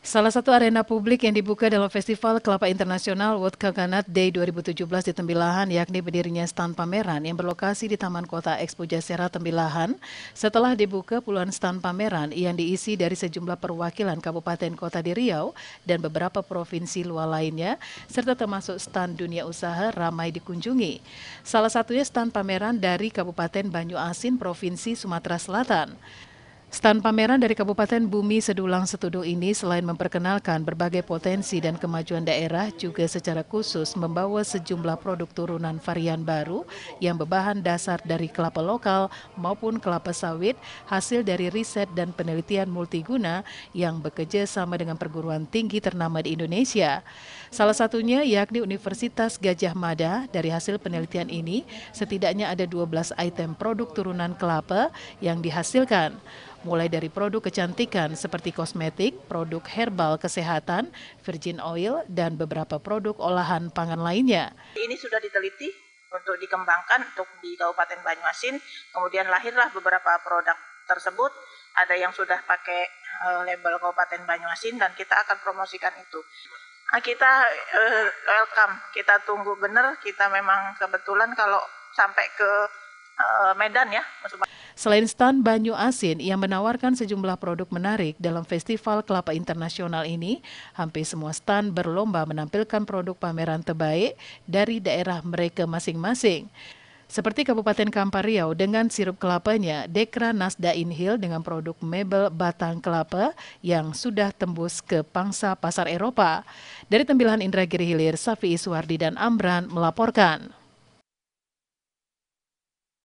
Salah satu arena publik yang dibuka dalam Festival Kelapa Internasional World Coconut Day 2017 di Tembilahan yakni berdirinya stand pameran yang berlokasi di Taman Kota Expo Jasera Tembilahan setelah dibuka puluhan stand pameran yang diisi dari sejumlah perwakilan kabupaten kota di Riau dan beberapa provinsi luar lainnya serta termasuk stand dunia usaha ramai dikunjungi. Salah satunya stand pameran dari Kabupaten Banyu Asin Provinsi Sumatera Selatan. Stan pameran dari Kabupaten Bumi Sedulang Setudo ini selain memperkenalkan berbagai potensi dan kemajuan daerah, juga secara khusus membawa sejumlah produk turunan varian baru yang berbahan dasar dari kelapa lokal maupun kelapa sawit hasil dari riset dan penelitian multiguna yang bekerja sama dengan perguruan tinggi ternama di Indonesia. Salah satunya yakni Universitas Gajah Mada. Dari hasil penelitian ini, setidaknya ada 12 item produk turunan kelapa yang dihasilkan mulai dari produk kecantikan seperti kosmetik, produk herbal kesehatan, virgin oil, dan beberapa produk olahan pangan lainnya. Ini sudah diteliti untuk dikembangkan untuk di Kabupaten Banyuasin, kemudian lahirlah beberapa produk tersebut, ada yang sudah pakai eh, label Kabupaten Banyuasin dan kita akan promosikan itu nah, kita eh, welcome, kita tunggu benar, kita memang kebetulan kalau sampai ke Eh, Medan ya. Selain stand Banyu Asin yang menawarkan sejumlah produk menarik dalam Festival Kelapa Internasional ini, hampir semua stand berlomba menampilkan produk pameran terbaik dari daerah mereka masing-masing seperti Kabupaten Kampar Riau dengan sirup kelapanya, Dekra Nasda Inhil dengan produk mebel batang kelapa yang sudah tembus ke pangsa pasar Eropa. Dari tembilan Indra Giri Hilir, Safi Iswardi dan Ambran melaporkan.